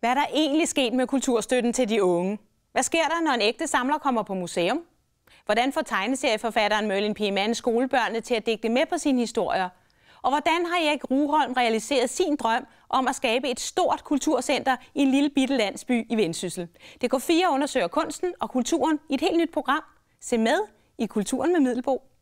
Hvad er der egentlig sket med kulturstøtten til de unge? Hvad sker der, når en ægte samler kommer på museum? Hvordan får tegneserieforfatteren Merlin P. Mann skolebørnene til at digte med på sine historier? Og hvordan har Erik Ruholm realiseret sin drøm om at skabe et stort kulturcenter i en lille bitte landsby i Vendsyssel? Det går 4 undersøger kunsten og kulturen i et helt nyt program. Se med i Kulturen med Middelbog.